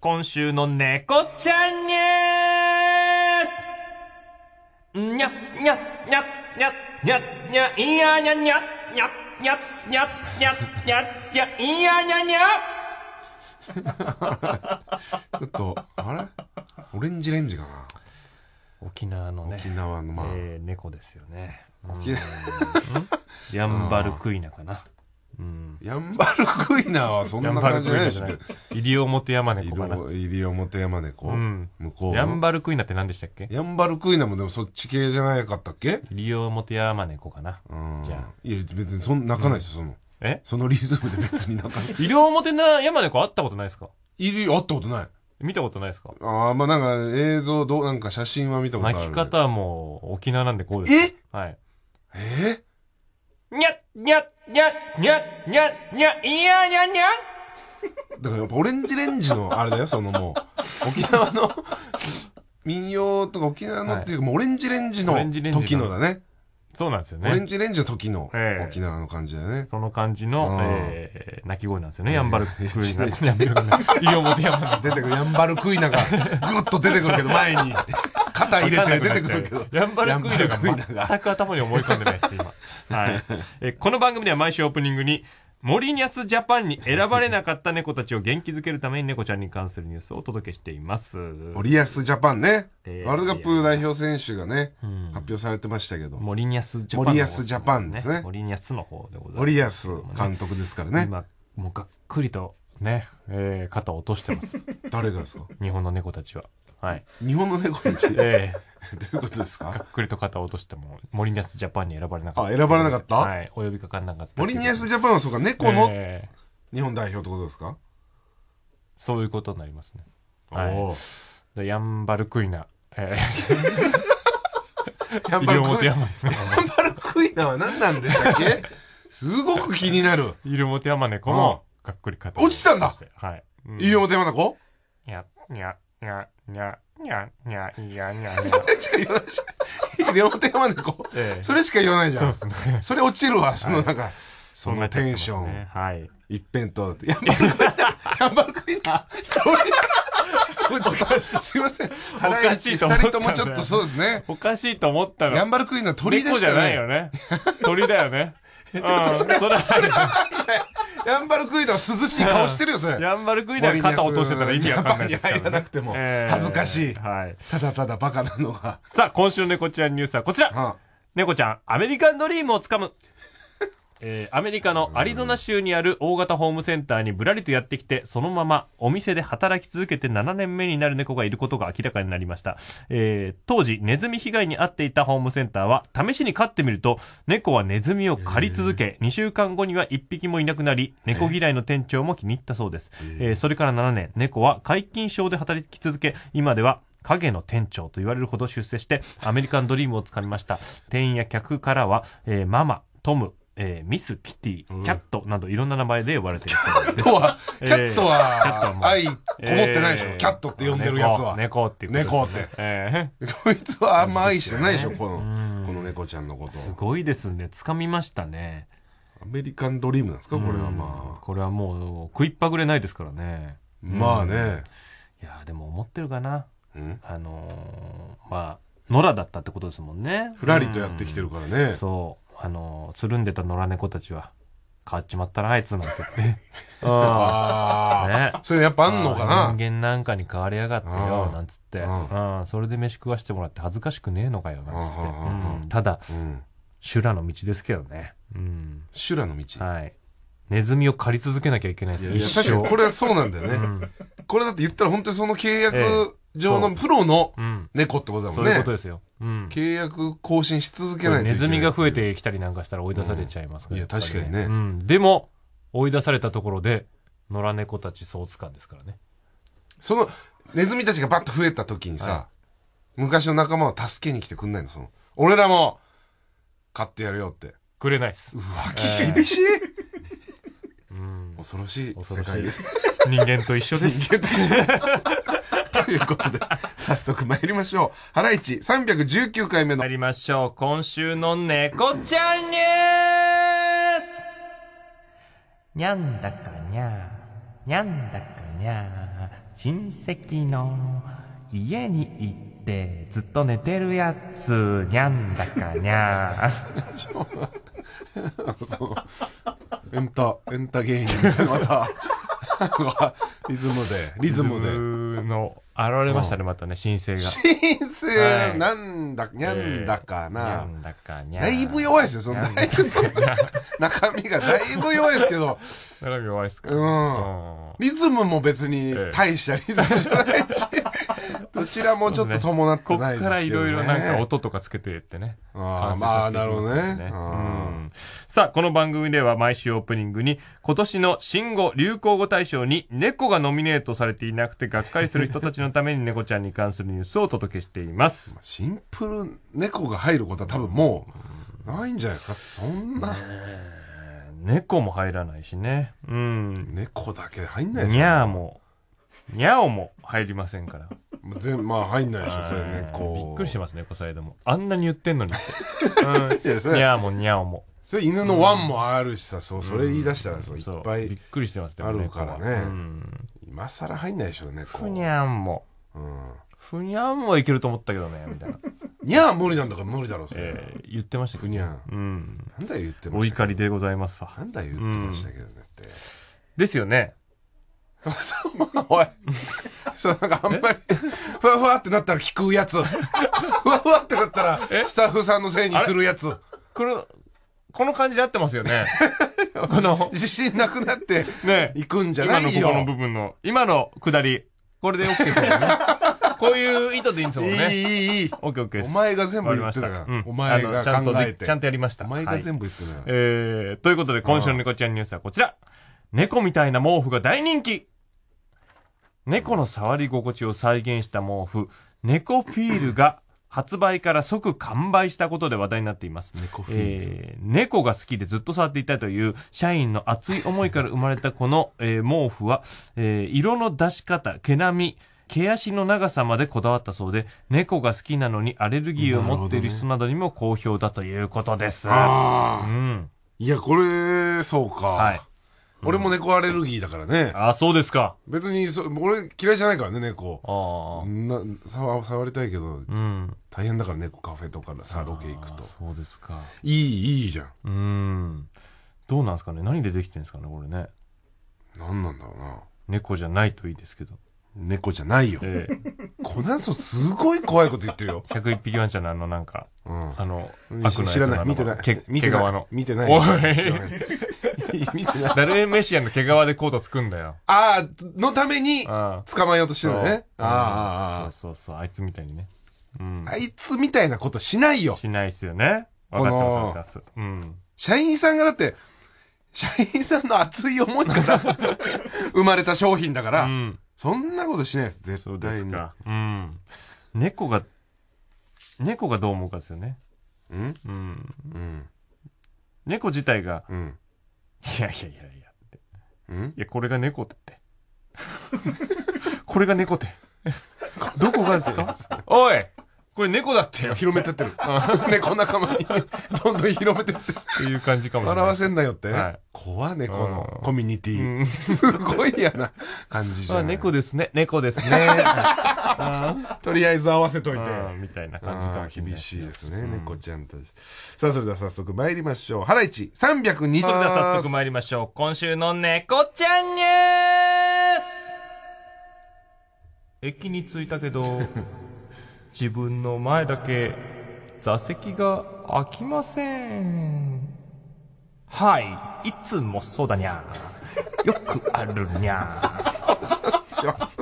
今週の猫ちゃんニュースにゃにゃにゃにゃにゃにゃいやにゃにゃにゃにゃにゃにゃにゃにゃいやにゃにゃちょっとあれオレンジレンジかな沖縄のね沖縄のまあ、えー、猫ですよねヤンバルクイナかなうん、ヤンバルクイナはそんな感じじゃないでしょ西表山猫かな西表山猫、うん、向こうヤンバルクイナって何でしたっけヤンバルクイナもでもそっち系じゃなかったっけヤマネコかな、うん、じゃあいや別にそん泣かないですよ、そのえそのリズムで別に泣かないヤマネコ会ったことないですかいリ、会ったことない見たことないですかああ、まあなんか映像どう、なんか写真は見たことない。巻き方も沖縄なんでこうです。えはい。えにゃっにゃっにゃっにゃっにゃっにゃっいやにゃにゃだからやっぱオレンジレンジのあれだよそのもう 沖縄の民謡とか沖縄のっていうか、もうオレンジレンジの時のだねそうなんですよね。オレンジレンジの時の沖縄の感じだよね。その感じの、えー、泣き声なんですよね。やんばるクイナ。イオモテヤマ出てくる。やんばるクイナがぐっと出てくるけど、前に。肩入れて出てくるけど。やんばるクイナが全く頭に思い込んでないです、今。はい。えこの番組では毎週オープニングに、モリニャスジャパンに選ばれなかった猫たちを元気づけるために猫ちゃんに関するニュースをお届けしています。モリアスジャパンね。ワールドカップ代表選手がね、発表されてましたけど、モリニャスジャパンモリニャスジャパンですねモリニャスの方でございます。森ス監督ですからね。今、もうがっくりとね、え肩を落としてます。誰がですか日本の猫たちは。はい、日本の猫道、ええ、どういうことですかがっくりと肩を落としても森ニアスジャパンに選ばれなかったあ選ばれなかったはいお呼びかかんなかった森ニアスジャパンはそうか猫の日本代表ってことですか、そういうことになりますねはい、ヤンバルクイナ、えー、ヤンバルクイナヤンバルクイナは何なんでしたっけすごく気になるイルモテヤマネコのがっくり肩落ちたんだはい、うん、イルモテヤマネコにゃにゃにゃにゃ、にゃ、にゃ、いや、にゃ、にゃ。それしか言わないじゃん。両手までこう、ええ、それしか言わないじゃん。そうですね。それ落ちるわ、そのなんか、はい、そのテンション。ね、はい。一辺倒だって。やっぱヤンバルクイナ一人すいませんおかしいと思った二人ともちょっとそうですねおかしいと思ったのヤンバルクイーンの鳥でしたね猫じゃないよね鳥だよね ちょっとそれ、それヤンバルクイーンは涼しい顔してるよそれヤンバルクイーンは肩落としてたら意味わかんないですからなくても恥ずかしいただただバカなのがさあ今週の猫ちゃんニュースはこちら猫ちゃんアメリカンドリームをつかむえー、アメリカのアリゾナ州にある大型ホームセンターにぶらりとやってきて、そのままお店で働き続けて7年目になる猫がいることが明らかになりました。えー、当時、ネズミ被害に遭っていたホームセンターは、試しに飼ってみると、猫はネズミを狩り続け、2週間後には1匹もいなくなり、猫嫌いの店長も気に入ったそうです。えー、それから7年、猫は解禁症で働き続け、今では影の店長と言われるほど出世して、アメリカンドリームをつかみました。店員や客からは、えー、ママ、トム、えー、ミス、キティ、キャットなどいろんな名前で呼ばれてるそうです。キャットは、キャットは、キャットは愛こもってないでしょ、キャットって呼んでるやつは。猫っていう猫って。えー、こいつはあんま愛してないでしょ、この、この猫ちゃんのこと。すごいですね。掴みましたね。アメリカンドリームなんですか、これはまあ。これはもう、食いっぱぐれないですからね。まあね。いや、でも思ってるかな。あのまあ、野良だったってことですもんね。ふらりとやってきてるからね。そう。あのつるんでた野良猫たちは変わっちまったなあいつなんて言ってああ、ね、それやっぱあんのかな人間なんかに変わりやがってよなんつって、うん、それで飯食わしてもらって恥ずかしくねえのかよなんつって、うん、ただ、修羅の道ですけどね、うん、修羅の道はいネズミを狩り続けなきゃいけないですいや確かにこれはそうなんだよね、うん、これだって言ったら本当にその契約上のプロの猫ってことだもんね。そういうことですよ。うん、契約更新し続けないとネズミが増えてきたりなんかしたら追い出されちゃいますから、ね、いや、確かにね、うん。でも、追い出されたところで、野良猫たち総つかんですからね。その、ネズミたちがバッと増えた時にさ、はい、昔の仲間は助けに来てくんないのその、俺らも、買ってやるよって。くれないっす。うわ、厳しい、うん、恐ろしい世界です。人間と一緒です。人間と一緒です。ということで、早速参りましょう。ハライチ319回目の。参りましょう。今週の猫ちゃんニュースにゃんだかにゃにゃんだかにゃ親戚の家に行って、ずっと寝てるやつ、にゃんだかにゃー。エンタ、エンタ芸人みたいな、また、リズムで、リズムで。の現れましたね、またね、申請が。申請、はいなんだ、にゃんだかな。んだかにゃだいぶ弱いですよ、そのだいぶ中身がだいぶ弱いですけど、中身弱いっすかうん。リズムも別に大したリズムじゃないし。どちらもちょっと伴ってないですけど、ね、こっからいろいろなんか音とかつけてってね。ああ、まあ、なるほどね、さあ、この番組では毎週オープニングに、今年の新語・流行語大賞に猫がノミネートされていなくてがっかりする人たちのために猫ちゃんに関するニュースをお届けしています。シンプル猫が入ることは多分もう、ないんじゃないですかそんな。猫も入らないしね。うん。猫だけ入んないでしょ。にゃーも。にゃおも入りませんから。全まあ入んないでしょそれねこうびっくりしてますね、こさいでも。あんなに言ってんのにって。うん、いやそにゃおもにゃおも。それ犬のワンもあるしさ、そうそれ言い出したらそういっぱいびっくりしてますもあるからねうん今更入んないでしょうねこふにゃんも。うんふにゃんもいけると思ったけどね、みたいな。にゃあ無理なんだから無理だろそれ、えー言ってましたけふにゃんうん。なんだよ言ってまおした怒りでございますさ。なんだよ言ってましたけどねって、ですよね。おい。そうなんかあんまり、ふわふわってなったら聞くやつ。ふわふわってなったら、スタッフさんのせいにするやつ。これ、この感じで合ってますよね。この。自信なくなって、ね。いくんじゃないよ、今のここの部分の、今の下り。これで OK ですよね。こういう意図でいいんですもんね。いい、いい、いい。オッケーオッケーです。お前が全部言ってたから。うん、お前がちゃんとちゃんとやりました。お前が全部言ってた、はい、えー、ということで今週の猫ちゃんニュースはこちら。猫みたいな毛布が大人気猫の触り心地を再現した毛布、猫フィールが発売から即完売したことで話題になっています。猫フィール、えー、猫が好きでずっと触っていたという社員の熱い思いから生まれたこの、えー、毛布は、えー、色の出し方、毛並み、毛足の長さまでこだわったそうで、猫が好きなのにアレルギーを持っている人などにも好評だということです。ね、うん。いや、これ、そうか。はい。俺も猫アレルギーだからね。あ、そうですか。別にそ、俺嫌いじゃないからね、猫。ああ。な、触、触りたいけど、うん。大変だから猫、カフェとかさ、ロケ行くと。そうですか。いい、いいじゃん。うん。どうなんですかね何でできてるんですかねこれね。何なんだろうな。猫じゃないといいですけど。猫じゃないよ、ええ、コナンソンすごい怖いこと言ってるよ101匹ワンちゃんのあのなんか、うん、あのあ、知らない見てない見てない見てないダルエメシアンの毛皮でコートつくんだよああのために捕まえようとしてるのねああそうそうそうあいつみたいにね、うん、あいつみたいなことしないよしないっすよねわかってますかっうん、社員さんがだって社員さんの熱い思いから 生まれた商品だから、うんそんなことしないです絶対にそうですかうん猫が猫がどう思うかですよねうんうん、うん猫自体がうん「いやいやいやいや」ってうん「いやこれが猫って」っ てこれが猫ってどこがですか おいこれ猫だって広めてってる。猫仲間に どんどん広めてってっていう感じかもしれない。せんなよって。はい、怖猫、ね、のコミュニティ。すごい嫌な感じじゃん。猫ですね。猫ですね。とりあえず合わせといて。みたいな感じが、厳しいですね、猫ちゃんたち。さあ、それでは早速参りましょう。ハライチ3 0それでは早速参りましょう。今週の猫ちゃんニュース駅に着いたけど、自分の前だけ座席が空きません。はい、いつもそうだにゃ。よくあるにゃ。します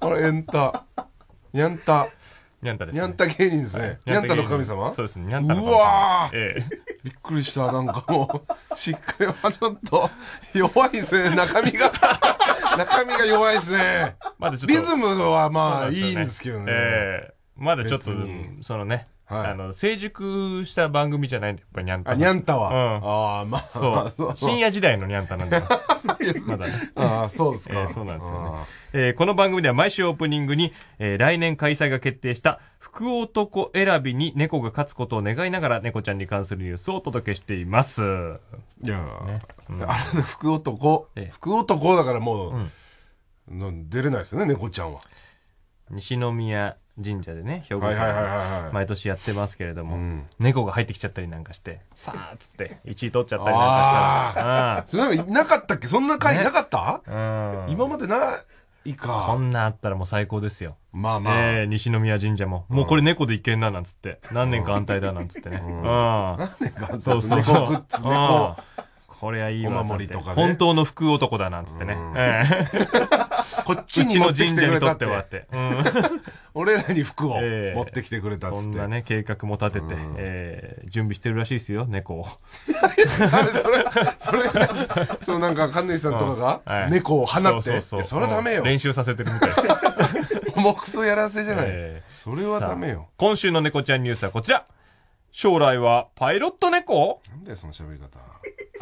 あれ、エンタ。にゃんた。にゃんたです、ね。にゃんた芸人ですね。にゃんたの神様そうですね。にゃんたの神様。うわー、ええ、びっくりした。なんかもう、しっかりはちょっと、弱いですね。中身が。中身が弱いですね。まだちょっと。リズムはまあ、いいんですけどね。ええまだちょっとそのね、はいあの成熟した番組じゃないんでやっぱニャンタあ、ニャンタは。うんああ、まあ、そう深夜時代のニャンタなんで まだねああ、そうですか。えーそうなんですよねえーこの番組では毎週オープニングに、えー来年開催が決定した福男選びに猫が勝つことを願いながら猫ちゃんに関するニュースをお届けしています。いやー、あれの福男、え福男だからもう、ん出れないですよね、猫ちゃんは。西宮神社でね兵庫県毎年やってますけれども、うん猫が入ってきちゃったりなんかしてさあっつって1位取っちゃったりなんかしたらそれなかったっけそんな回なかった、うんうん今までないかこんなあったらもう最高ですよ、まあまあ。えー西宮神社も、もうこれ猫でいけんななんつって何年か安泰だなんつってね、うん、なんでか、そうそうそう猫グッこれはいいわお守りとかね本当の福男だなんつってね、こっちに神っにとってって、俺らに服を持ってきてくれたっつって、そんなね計画も立てて、準備してるらしいですよ猫を それそれそのなんか神主さんとかが猫を放って、それはダメよ練習させてるみたいです目くやらせじゃない、えー、それはダメよ今週の猫ちゃんニュースはこちら将来はパイロット猫なんだよその喋り方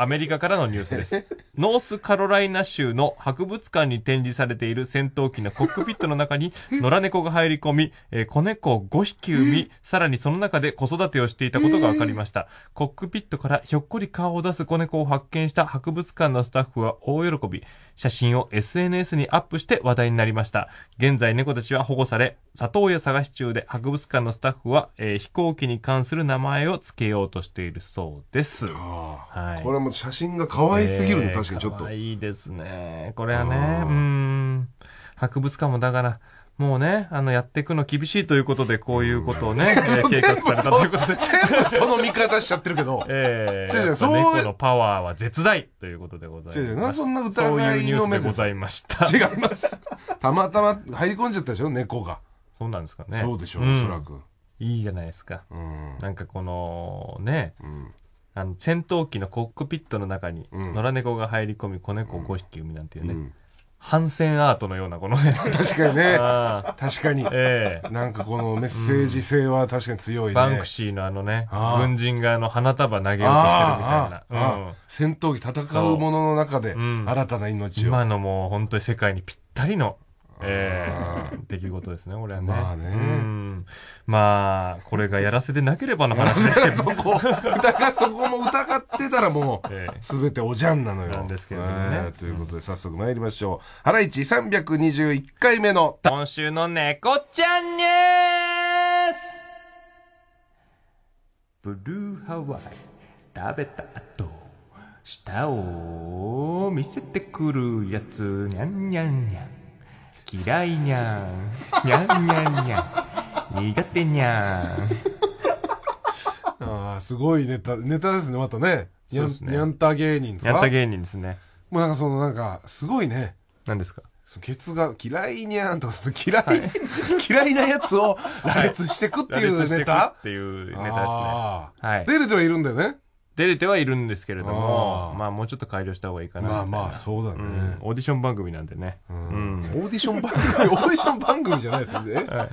アメリカからのニュースです。ノースカロライナ州の博物館に展示されている戦闘機のコックピットの中に野良猫が入り込み、えー、子猫を5匹産み、さらにその中で子育てをしていたことが分かりました。コックピットからひょっこり顔を出す子猫を発見した博物館のスタッフは大喜び、写真を SNS にアップして話題になりました。現在猫たちは保護され、里親探し中で博物館のスタッフは、えー、飛行機に関する名前を付けようとしているそうです。はい、これもの写真が可愛すぎるえー、確かにちょっと。いいですね。これはね、うん。博物館もだから、もうね、あの、やっていくの厳しいということで、こういうことをね、計画されたということで。そ の見方しちゃってるけど。ええー。そ猫のパワーは絶大ということでございます。そんなニいースでございました。違います。たまたま入り込んじゃったでしょ、猫が。そうなんですかね。そうでしょう、おそらく。いいじゃないですか。うん、なんかこのね、うん、あの戦闘機のコックピットの中に野良猫が入り込み子猫5匹産みなんていうね、うん反戦アートのようなこのね確かにね確かに、えー、なんかこのメッセージ性は確かに強い、ねうん、バンクシーのあのね軍人があの花束投げようとしてるみたいな、うん、戦闘機戦うものの中で新たな命を、今のもう本当に世界にぴったりのえー、出来事ですね、これはね。まあね。まあ、これがやらせでなければの話ですけど。そこ、そこも疑ってたらもう、す べておじゃんなのよ。なんですけどね、ということで、早速参りましょう。ハライチ321回目の、今週の猫ちゃんニュースブルーハワイ、食べた後、舌を見せてくるやつ、にゃんにゃんにゃん。嫌いにゃん。にゃんにゃんにゃん。苦手にゃん。ああ、すごいネタ、ネタですね、またね。にゃん、にゃんた芸人ですかにゃんた芸人ですね。もうなんかそのなんか、すごいね。何ですかケツが嫌いにゃんとか、嫌い、はい、嫌いなやつを羅列してくっていうネタ、はい、っていうネタですね。はい。出れてはいるんだよね。出れてはいるんですけれどもあまあもうちょっと改良した方がいいかなみまあまあそうだね、うんオーディション番組なんでね、うんオーディション番組 オーディション番組じゃないですよね、はい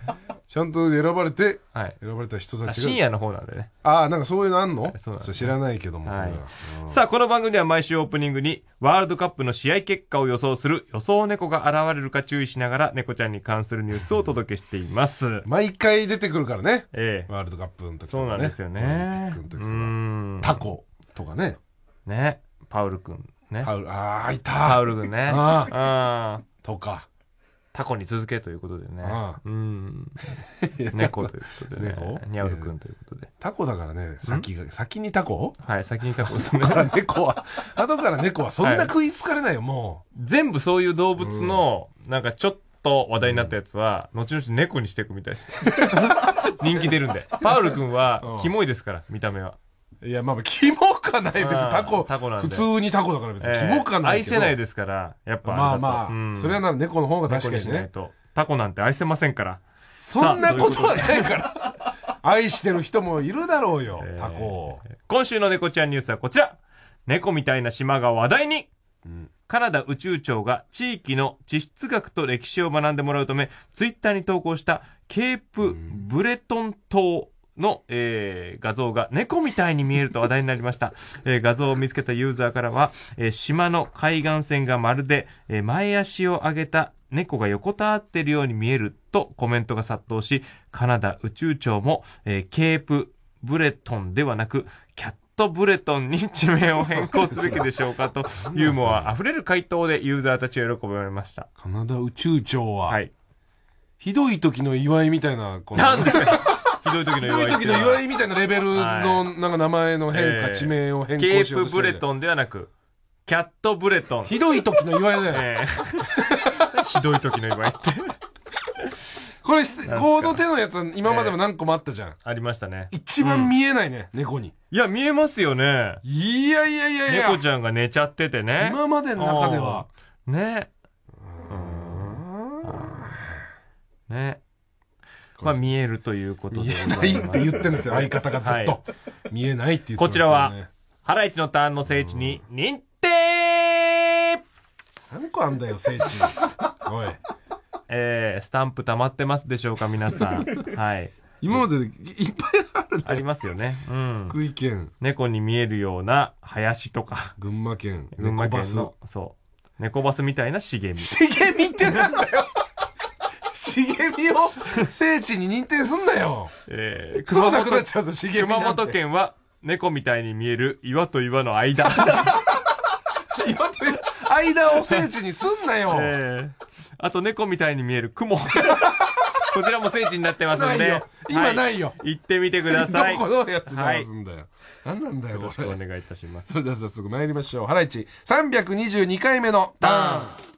ちゃんと選ばれて、はい、選ばれた人たちが深夜の方なんでねああなんかそういうのあんの、そうなんね、知らないけども、はいうん、さあこの番組では毎週オープニングにワールドカップの試合結果を予想する予想猫が現れるか注意しながら猫ちゃんに関するニュースをお届けしています毎回出てくるからね、ええー、ワールドカップの時、ね、そうなんですよねタコとかねねパウル君ねパウルああいたパウル君ねああとかタコに続けということでね。猫ということでね。猫ニャウル君ということで。タコだからね、先先にタコはい、先にタコですね。後から猫は、後から猫はそんな食いつかれないよ、もう。全部そういう動物の、なんかちょっと話題になったやつは、後々猫にしていくみたいです。人気出るんで。パウル君は、キモいですから、見た目は。いやまあキモかない別にタコタコなん普通にタコだから別にキモかない愛せないですからやっぱまあまあ、それはな猫の方が確かにねとタコなんて愛せませんからそんなことはないから愛してる人もいるだろうよ、タコを今週の猫ちゃんニュースはこちら猫みたいな島が話題に、カナダ宇宙庁が地域の地質学と歴史を学んでもらうためツイッターに投稿したケープブレトン島の、えー、画像が猫みたいに見えると話題になりました。えー、画像を見つけたユーザーからは、えー、島の海岸線がまるで、え前足を上げた猫が横たわっているように見えるとコメントが殺到し、カナダ宇宙庁も、えケープブレトンではなく、キャットブレトンに地名を変更すべきでしょうかとユーモア溢れる回答でユーザーたちを喜ばれましたカナダ宇宙庁は、はい、ひどい時の祝いみたいなこのなんでひどい時のどい時の祝いみたいなレベルのなんか名前の変化、地名を変更しケープブレトンではなく、キャットブレトン。ひどい時の祝いだよ、ひどい時の祝いって。これこの手のやつ今までも何個もあったじゃん、ありましたね。一番見えないね、猫にいや、見えますよね。いやいやいやいや猫ちゃんが寝ちゃっててね。今までの中ではね。うんね。まあ、見えるということでいす。見えないって言ってるんですよ、相方がずっと。見えないって言って、ね、こちらは、ハライチのターンの聖地に認定何個あんだよ、聖地。おい。えー、スタンプ溜まってますでしょうか、皆さん。はい。今までいっぱいあるね。ありますよね。うん。福井県。猫に見えるような林とか。群馬県。群馬県の、そう。猫バスみたいな茂み。茂みってなんだよ茂みを聖地に認定すんなよ。えー、熊本なくなっちゃうぞ、茂み熊本県は猫みたいに見える岩と岩の間。岩と岩、間を聖地にすんなよ。えー、あと猫みたいに見える雲。こちらも聖地になってますんで。今ないよ。行ってみてください。どこどうやって探すんだよ。何なんだよ、よろしくお願いいたします。それでは早速参りましょう。ハライチ322回目のターン。